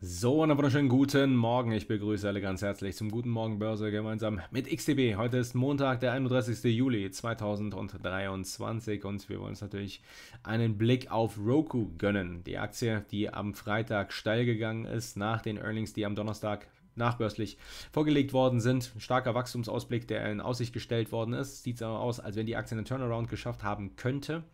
So, einen wunderschönen guten Morgen. Ich begrüße alle ganz herzlich zum Guten Morgen Börse gemeinsam mit XTB. Heute ist Montag, der 31. Juli 2023 und wir wollen uns natürlich einen Blick auf Roku gönnen. Die Aktie, die am Freitag steil gegangen ist, nach den Earnings, die am Donnerstag nachbörslich vorgelegt worden sind. Ein starker Wachstumsausblick, der in Aussicht gestellt worden ist. Sieht aber aus, als wenn die Aktie einen Turnaround geschafft haben könnte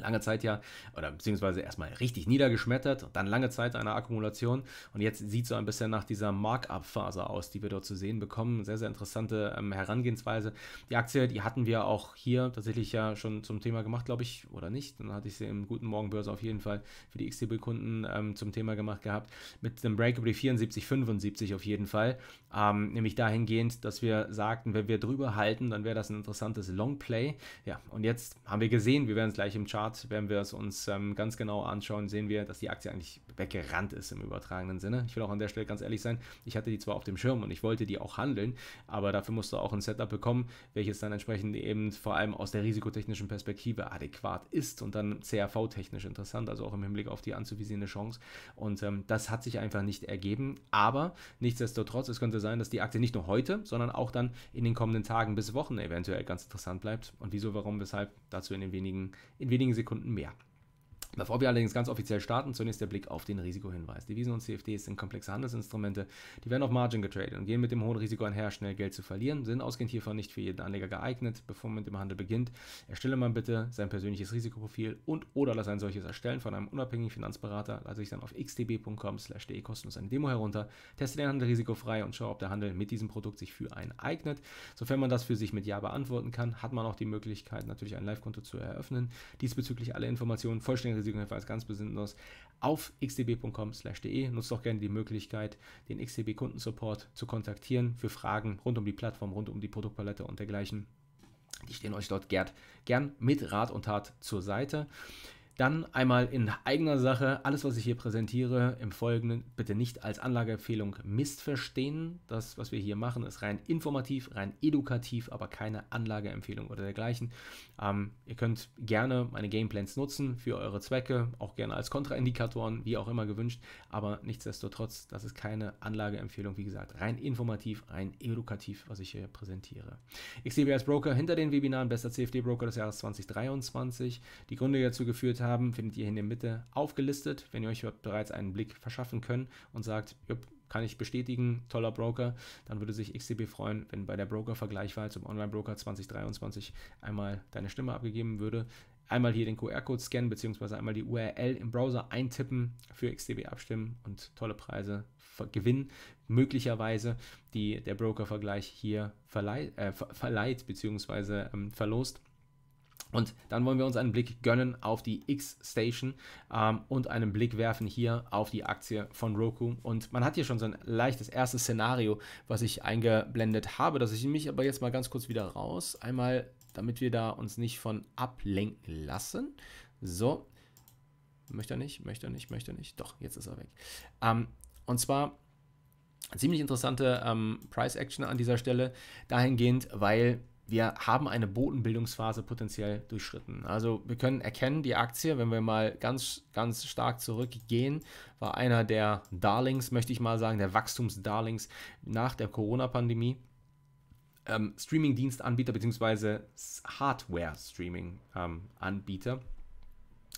lange Zeit ja, oder beziehungsweise erstmal richtig niedergeschmettert dann lange Zeit einer Akkumulation. Und jetzt sieht so ein bisschen nach dieser Markup-Phase aus, die wir dort zu sehen bekommen. Sehr, sehr interessante ähm, Herangehensweise. Die Aktie, die hatten wir auch hier tatsächlich ja schon zum Thema gemacht, glaube ich, oder nicht. Dann hatte ich sie im Guten Morgen Börse auf jeden Fall für die XTB-Kunden ähm, zum Thema gemacht gehabt. Mit dem Break über die 74,75 auf jeden Fall. Ähm, nämlich dahingehend, dass wir sagten, wenn wir drüber halten, dann wäre das ein interessantes Long Play. Ja, und jetzt haben wir gesehen, wir werden es gleich im Chart Chart, wenn wir es uns ähm, ganz genau anschauen, sehen wir, dass die Aktie eigentlich weggerannt ist im übertragenen Sinne. Ich will auch an der Stelle ganz ehrlich sein, ich hatte die zwar auf dem Schirm und ich wollte die auch handeln, aber dafür musste auch ein Setup bekommen, welches dann entsprechend eben vor allem aus der risikotechnischen Perspektive adäquat ist und dann CRV-technisch interessant, also auch im Hinblick auf die anzuvisierende Chance. Und ähm, das hat sich einfach nicht ergeben. Aber nichtsdestotrotz, es könnte sein, dass die Aktie nicht nur heute, sondern auch dann in den kommenden Tagen bis Wochen eventuell ganz interessant bleibt. Und wieso, warum, weshalb, dazu in den wenigen, in wenigen wenigen Sekunden mehr. Bevor wir allerdings ganz offiziell starten, zunächst der Blick auf den Risikohinweis. Devisen und CFDs sind komplexe Handelsinstrumente, die werden auf Margin getradet und gehen mit dem hohen Risiko einher, schnell Geld zu verlieren, sind ausgehend hiervon nicht für jeden Anleger geeignet. Bevor man mit dem Handel beginnt, erstelle man bitte sein persönliches Risikoprofil und oder lass ein solches erstellen von einem unabhängigen Finanzberater. Lade sich dann auf xtb.com slash de kostenlos eine Demo herunter, teste den Handel risikofrei und schaue, ob der Handel mit diesem Produkt sich für einen eignet. Sofern man das für sich mit Ja beantworten kann, hat man auch die Möglichkeit, natürlich ein Live-Konto zu eröffnen. Diesbezüglich alle Informationen vollständig Besitzungshinweis ganz besinnlos auf xdb.com/de. Nutzt auch gerne die Möglichkeit, den XDB Kundensupport zu kontaktieren für Fragen rund um die Plattform, rund um die Produktpalette und dergleichen. Die stehen euch dort gern mit Rat und Tat zur Seite. Dann einmal in eigener Sache, alles, was ich hier präsentiere im Folgenden, bitte nicht als Anlageempfehlung missverstehen. Das, was wir hier machen, ist rein informativ, rein edukativ, aber keine Anlageempfehlung oder dergleichen. Ähm, ihr könnt gerne meine Gameplans nutzen für eure Zwecke, auch gerne als Kontraindikatoren, wie auch immer gewünscht, aber nichtsdestotrotz, das ist keine Anlageempfehlung, wie gesagt, rein informativ, rein edukativ, was ich hier präsentiere. XDB als Broker hinter den Webinaren, bester CFD-Broker des Jahres 2023, die Gründe, die dazu geführt haben, haben, findet ihr hier in der Mitte aufgelistet, wenn ihr euch bereits einen Blick verschaffen könnt und sagt, kann ich bestätigen, toller Broker, dann würde sich XTB freuen, wenn bei der Broker-Vergleichwahl zum Online-Broker 2023 einmal deine Stimme abgegeben würde. Einmal hier den QR-Code scannen bzw. einmal die URL im Browser eintippen, für XTB abstimmen und tolle Preise gewinnen. Möglicherweise, die der Broker-Vergleich hier äh, verleiht, äh, verleiht bzw. Ähm, verlost. Und dann wollen wir uns einen Blick gönnen auf die X-Station ähm, und einen Blick werfen hier auf die Aktie von Roku. Und man hat hier schon so ein leichtes erstes Szenario, was ich eingeblendet habe. Das ich mich aber jetzt mal ganz kurz wieder raus. Einmal, damit wir da uns nicht von ablenken lassen. So. Möchte er nicht, möchte er nicht, möchte er nicht. Doch, jetzt ist er weg. Ähm, und zwar ziemlich interessante ähm, Price Action an dieser Stelle. Dahingehend, weil wir haben eine Bodenbildungsphase potenziell durchschritten. Also wir können erkennen, die Aktie, wenn wir mal ganz, ganz stark zurückgehen, war einer der Darlings, möchte ich mal sagen, der Wachstumsdarlings nach der Corona-Pandemie. Ähm, Streaming-Dienstanbieter bzw. Hardware-Streaming-Anbieter. Ähm,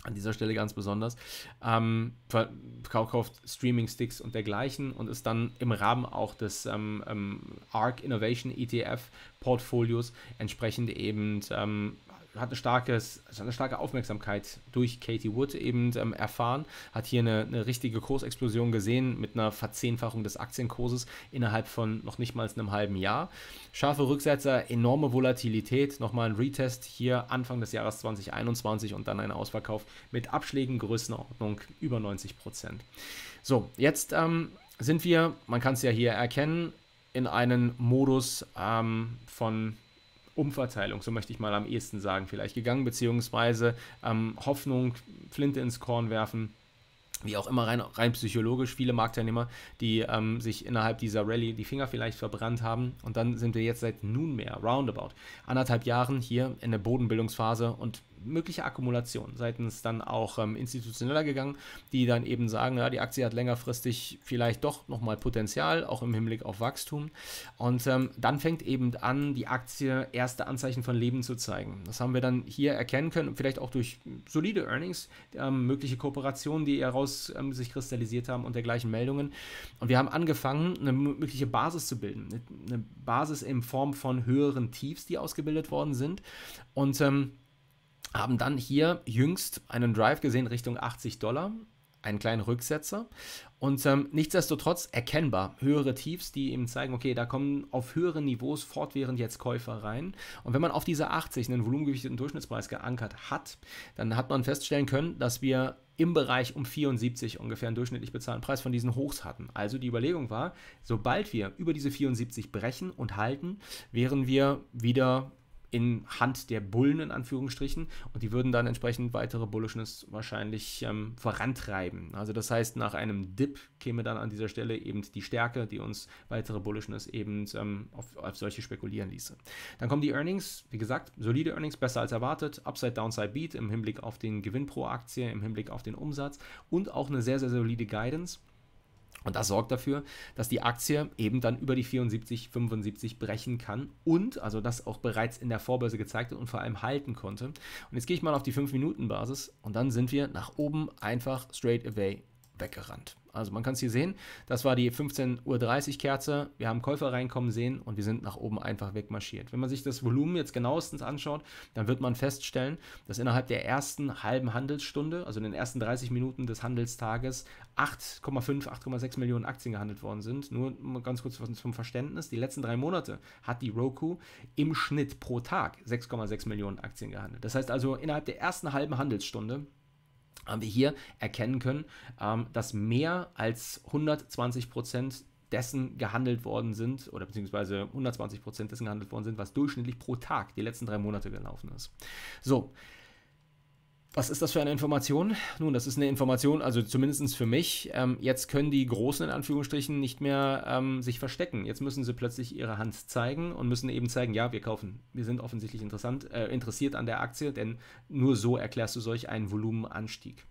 an dieser Stelle ganz besonders, ähm, verkauft Streaming-Sticks und dergleichen und ist dann im Rahmen auch des ähm, ähm, ARC Innovation ETF Portfolios entsprechend eben ähm, hat, ein starkes, also eine starke Aufmerksamkeit durch Katie Wood eben ähm, erfahren, hat hier eine, eine, richtige Kursexplosion gesehen mit einer Verzehnfachung des Aktienkurses innerhalb von noch nicht mal einem halben Jahr. Scharfe Rücksetzer, enorme Volatilität, nochmal ein Retest hier Anfang des Jahres 2021 und dann ein Ausverkauf mit Abschlägen Größenordnung über 90 Prozent. So, jetzt ähm, sind wir, man kann es ja hier erkennen, in einen Modus ähm, von Umverteilung, so möchte ich mal am ehesten sagen, vielleicht gegangen, beziehungsweise ähm, Hoffnung, Flinte ins Korn werfen wie auch immer rein, rein psychologisch viele Marktteilnehmer, die ähm, sich innerhalb dieser Rallye die Finger vielleicht verbrannt haben. Und dann sind wir jetzt seit nunmehr, roundabout, anderthalb Jahren hier in der Bodenbildungsphase und mögliche Akkumulation seitens dann auch ähm, institutioneller gegangen, die dann eben sagen, ja, die Aktie hat längerfristig vielleicht doch nochmal Potenzial, auch im Hinblick auf Wachstum. Und ähm, dann fängt eben an, die Aktie erste Anzeichen von Leben zu zeigen. Das haben wir dann hier erkennen können vielleicht auch durch solide Earnings, ähm, mögliche Kooperationen, die heraus ähm, sich kristallisiert haben und dergleichen Meldungen. Und wir haben angefangen, eine mögliche Basis zu bilden. Eine Basis in Form von höheren Tiefs, die ausgebildet worden sind. Und ähm, haben dann hier jüngst einen Drive gesehen Richtung 80 Dollar, einen kleinen Rücksetzer und ähm, nichtsdestotrotz erkennbar höhere Tiefs, die eben zeigen, okay, da kommen auf höheren Niveaus fortwährend jetzt Käufer rein. Und wenn man auf diese 80 einen volumengewichteten Durchschnittspreis geankert hat, dann hat man feststellen können, dass wir im Bereich um 74 ungefähr einen durchschnittlich bezahlten Preis von diesen Hochs hatten. Also die Überlegung war, sobald wir über diese 74 brechen und halten, wären wir wieder in Hand der Bullen in Anführungsstrichen und die würden dann entsprechend weitere Bullishness wahrscheinlich ähm, vorantreiben. Also das heißt, nach einem Dip käme dann an dieser Stelle eben die Stärke, die uns weitere Bullishness eben ähm, auf, auf solche spekulieren ließe. Dann kommen die Earnings, wie gesagt, solide Earnings, besser als erwartet, Upside Downside Beat im Hinblick auf den Gewinn pro Aktie, im Hinblick auf den Umsatz und auch eine sehr, sehr solide Guidance. Und das sorgt dafür, dass die Aktie eben dann über die 74, 75 brechen kann und also das auch bereits in der Vorbörse gezeigt hat und vor allem halten konnte. Und jetzt gehe ich mal auf die 5-Minuten-Basis und dann sind wir nach oben einfach straight away weggerannt. Also man kann es hier sehen, das war die 15.30 Uhr Kerze, wir haben Käufer reinkommen sehen und wir sind nach oben einfach wegmarschiert. Wenn man sich das Volumen jetzt genauestens anschaut, dann wird man feststellen, dass innerhalb der ersten halben Handelsstunde, also in den ersten 30 Minuten des Handelstages, 8,5, 8,6 Millionen Aktien gehandelt worden sind. Nur mal ganz kurz zum Verständnis, die letzten drei Monate hat die Roku im Schnitt pro Tag 6,6 Millionen Aktien gehandelt. Das heißt also innerhalb der ersten halben Handelsstunde haben wir hier erkennen können, ähm, dass mehr als 120 Prozent dessen gehandelt worden sind oder beziehungsweise 120 Prozent dessen gehandelt worden sind, was durchschnittlich pro Tag die letzten drei Monate gelaufen ist. So, was ist das für eine Information? Nun, das ist eine Information, also zumindest für mich. Ähm, jetzt können die Großen in Anführungsstrichen nicht mehr ähm, sich verstecken. Jetzt müssen sie plötzlich ihre Hand zeigen und müssen eben zeigen, ja, wir kaufen. Wir sind offensichtlich interessant, äh, interessiert an der Aktie, denn nur so erklärst du solch einen Volumenanstieg.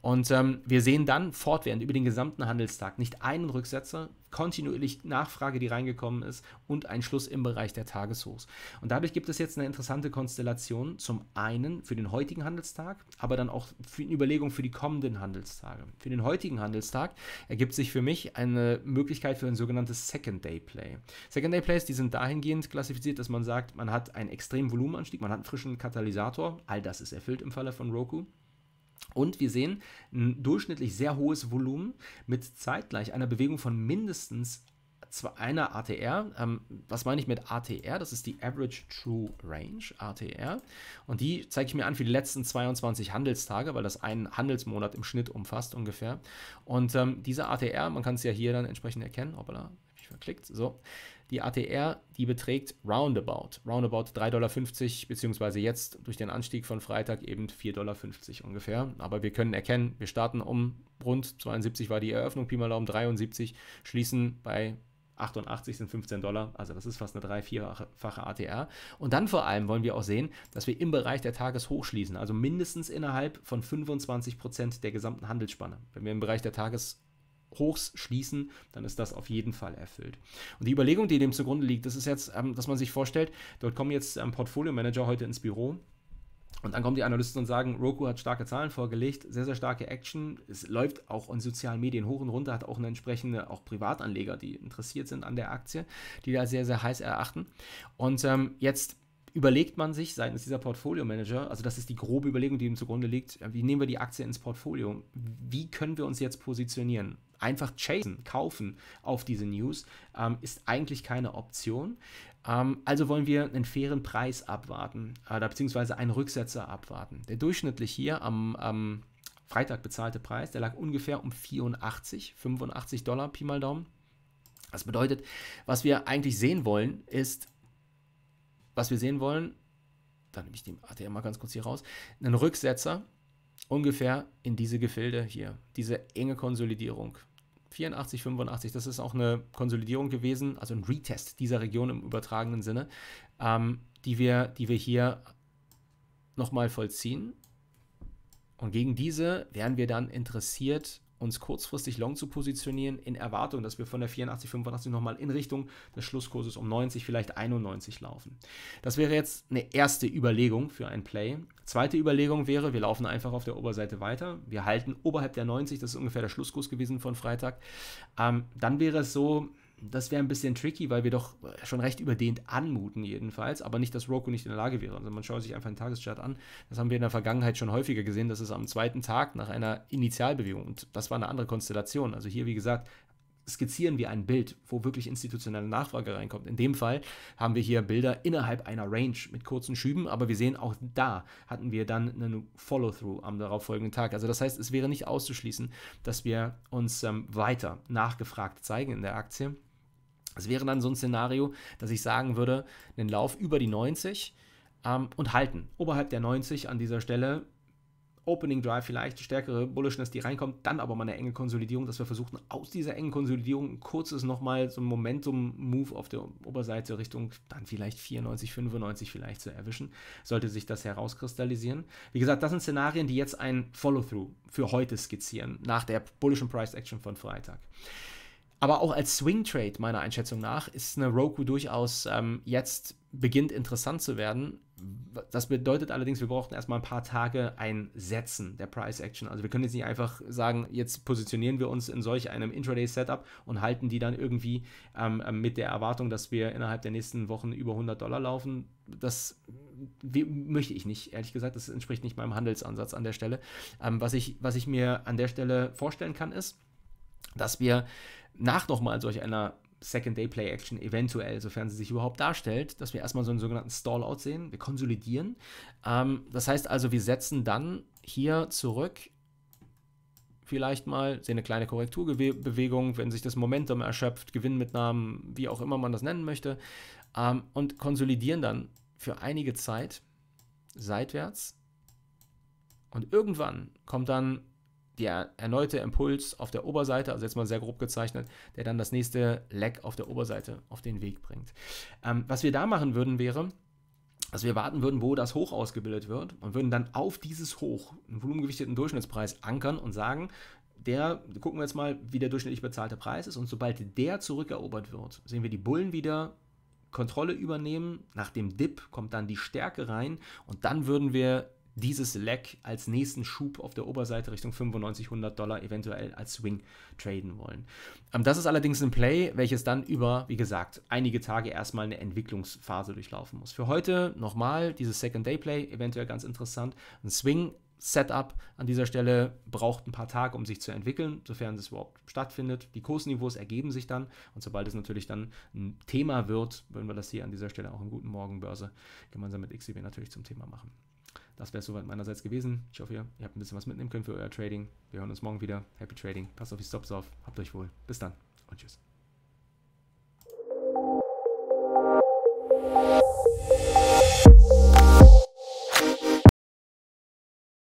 Und ähm, wir sehen dann fortwährend über den gesamten Handelstag nicht einen Rücksetzer, kontinuierlich Nachfrage, die reingekommen ist und ein Schluss im Bereich der Tageshochs. Und dadurch gibt es jetzt eine interessante Konstellation, zum einen für den heutigen Handelstag, aber dann auch für eine Überlegung für die kommenden Handelstage. Für den heutigen Handelstag ergibt sich für mich eine Möglichkeit für ein sogenanntes Second Day Play. Second Day Plays, die sind dahingehend klassifiziert, dass man sagt, man hat einen extremen Volumenanstieg, man hat einen frischen Katalysator, all das ist erfüllt im Falle von Roku. Und wir sehen ein durchschnittlich sehr hohes Volumen mit zeitgleich einer Bewegung von mindestens einer ATR. Ähm, was meine ich mit ATR? Das ist die Average True Range, ATR. Und die zeige ich mir an für die letzten 22 Handelstage, weil das einen Handelsmonat im Schnitt umfasst ungefähr. Und ähm, diese ATR, man kann es ja hier dann entsprechend erkennen. Hoppala, habe ich verklickt. So. Die ATR, die beträgt roundabout, roundabout 3,50 Dollar, beziehungsweise jetzt durch den Anstieg von Freitag eben 4,50 Dollar ungefähr. Aber wir können erkennen, wir starten um rund 72 war die Eröffnung, Pi mal Daumen 73, schließen bei 88 sind 15 Dollar, also das ist fast eine 3-4-fache ATR. Und dann vor allem wollen wir auch sehen, dass wir im Bereich der Tageshoch schließen, also mindestens innerhalb von 25% Prozent der gesamten Handelsspanne. Wenn wir im Bereich der Tages Hochs schließen, dann ist das auf jeden Fall erfüllt. Und die Überlegung, die dem zugrunde liegt, das ist jetzt, ähm, dass man sich vorstellt, dort kommen jetzt ähm, Portfolio-Manager heute ins Büro und dann kommen die Analysten und sagen, Roku hat starke Zahlen vorgelegt, sehr, sehr starke Action. Es läuft auch in sozialen Medien hoch und runter, hat auch eine entsprechende, auch Privatanleger, die interessiert sind an der Aktie, die da sehr, sehr heiß erachten. Und ähm, jetzt überlegt man sich seitens dieser Portfolio-Manager, also das ist die grobe Überlegung, die ihm zugrunde liegt, wie nehmen wir die Aktie ins Portfolio? Wie können wir uns jetzt positionieren? einfach chasen, kaufen auf diese News, ähm, ist eigentlich keine Option. Ähm, also wollen wir einen fairen Preis abwarten, äh, beziehungsweise einen Rücksetzer abwarten. Der durchschnittlich hier am, am Freitag bezahlte Preis, der lag ungefähr um 84, 85 Dollar, Pi mal Daumen. Das bedeutet, was wir eigentlich sehen wollen, ist, was wir sehen wollen, da nehme ich die ATM mal ganz kurz hier raus, einen Rücksetzer ungefähr in diese Gefilde hier, diese enge Konsolidierung. 84, 85, das ist auch eine Konsolidierung gewesen, also ein Retest dieser Region im übertragenen Sinne, ähm, die, wir, die wir hier nochmal vollziehen. Und gegen diese wären wir dann interessiert uns kurzfristig long zu positionieren, in Erwartung, dass wir von der 84, 85 nochmal in Richtung des Schlusskurses um 90, vielleicht 91 laufen. Das wäre jetzt eine erste Überlegung für ein Play. Zweite Überlegung wäre, wir laufen einfach auf der Oberseite weiter. Wir halten oberhalb der 90, das ist ungefähr der Schlusskurs gewesen von Freitag. Ähm, dann wäre es so, das wäre ein bisschen tricky, weil wir doch schon recht überdehnt anmuten, jedenfalls. Aber nicht, dass Roku nicht in der Lage wäre. Also man schaut sich einfach den Tageschart an. Das haben wir in der Vergangenheit schon häufiger gesehen. Das ist am zweiten Tag nach einer Initialbewegung. Und das war eine andere Konstellation. Also hier, wie gesagt, skizzieren wir ein Bild, wo wirklich institutionelle Nachfrage reinkommt. In dem Fall haben wir hier Bilder innerhalb einer Range mit kurzen Schüben, aber wir sehen auch da hatten wir dann einen Follow-through am darauffolgenden Tag. Also das heißt, es wäre nicht auszuschließen, dass wir uns ähm, weiter nachgefragt zeigen in der Aktie. Es wäre dann so ein Szenario, dass ich sagen würde, einen Lauf über die 90 ähm, und halten. Oberhalb der 90 an dieser Stelle Opening Drive vielleicht, stärkere Bullishness, die reinkommt, dann aber mal eine enge Konsolidierung, dass wir versuchen, aus dieser engen Konsolidierung ein kurzes nochmal so ein Momentum-Move auf der Oberseite Richtung dann vielleicht 94, 95 vielleicht zu erwischen, sollte sich das herauskristallisieren. Wie gesagt, das sind Szenarien, die jetzt ein Follow-through für heute skizzieren, nach der bullischen Price Action von Freitag. Aber auch als Swing Trade meiner Einschätzung nach ist eine Roku durchaus ähm, jetzt beginnt interessant zu werden. Das bedeutet allerdings, wir brauchten erstmal ein paar Tage ein Setzen der Price Action. Also wir können jetzt nicht einfach sagen, jetzt positionieren wir uns in solch einem Intraday-Setup und halten die dann irgendwie ähm, ähm mit der Erwartung, dass wir innerhalb der nächsten Wochen über 100 Dollar laufen. Das wie, möchte ich nicht, ehrlich gesagt. Das entspricht nicht meinem Handelsansatz an der Stelle. Ähm, was, ich, was ich mir an der Stelle vorstellen kann, ist, dass wir nach nochmal solch einer Second-Day-Play-Action eventuell, sofern sie sich überhaupt darstellt, dass wir erstmal so einen sogenannten Stallout sehen. Wir konsolidieren. Ähm, das heißt also, wir setzen dann hier zurück vielleicht mal, sehen eine kleine Korrekturbewegung, wenn sich das Momentum erschöpft, Gewinnmitnahmen, wie auch immer man das nennen möchte, ähm, und konsolidieren dann für einige Zeit seitwärts. Und irgendwann kommt dann der erneute Impuls auf der Oberseite, also jetzt mal sehr grob gezeichnet, der dann das nächste Leck auf der Oberseite auf den Weg bringt. Ähm, was wir da machen würden, wäre, dass wir warten würden, wo das Hoch ausgebildet wird und würden dann auf dieses Hoch einen volumengewichteten Durchschnittspreis ankern und sagen, der, gucken wir jetzt mal, wie der durchschnittlich bezahlte Preis ist und sobald der zurückerobert wird, sehen wir die Bullen wieder Kontrolle übernehmen. Nach dem Dip kommt dann die Stärke rein und dann würden wir dieses Leck als nächsten Schub auf der Oberseite Richtung 9500 Dollar eventuell als Swing traden wollen. Ähm, das ist allerdings ein Play, welches dann über, wie gesagt, einige Tage erstmal eine Entwicklungsphase durchlaufen muss. Für heute nochmal dieses Second-Day-Play, eventuell ganz interessant. Ein Swing Setup an dieser Stelle braucht ein paar Tage, um sich zu entwickeln, sofern es überhaupt stattfindet. Die Kursniveaus ergeben sich dann und sobald es natürlich dann ein Thema wird, würden wir das hier an dieser Stelle auch im Guten Morgen Börse gemeinsam mit XCB natürlich zum Thema machen. Das wäre es soweit meinerseits gewesen. Ich hoffe, ihr habt ein bisschen was mitnehmen können für euer Trading. Wir hören uns morgen wieder. Happy Trading. Passt auf die Stops auf. Habt euch wohl. Bis dann und tschüss.